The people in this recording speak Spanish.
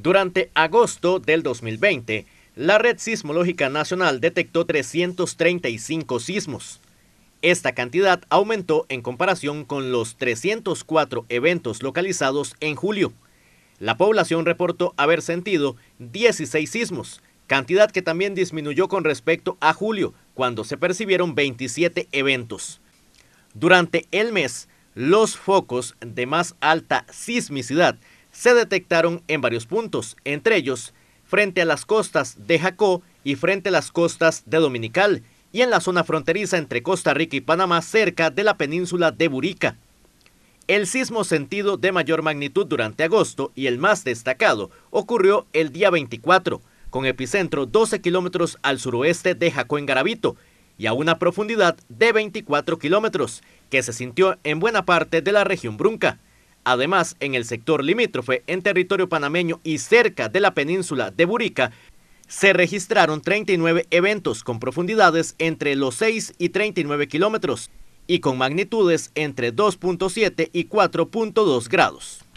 Durante agosto del 2020, la Red Sismológica Nacional detectó 335 sismos. Esta cantidad aumentó en comparación con los 304 eventos localizados en julio. La población reportó haber sentido 16 sismos, cantidad que también disminuyó con respecto a julio, cuando se percibieron 27 eventos. Durante el mes, los focos de más alta sismicidad se detectaron en varios puntos, entre ellos frente a las costas de Jacó y frente a las costas de Dominical y en la zona fronteriza entre Costa Rica y Panamá cerca de la península de Burica. El sismo sentido de mayor magnitud durante agosto y el más destacado ocurrió el día 24, con epicentro 12 kilómetros al suroeste de Jacó en Garavito y a una profundidad de 24 kilómetros, que se sintió en buena parte de la región Brunca. Además, en el sector limítrofe, en territorio panameño y cerca de la península de Burica, se registraron 39 eventos con profundidades entre los 6 y 39 kilómetros y con magnitudes entre 2.7 y 4.2 grados.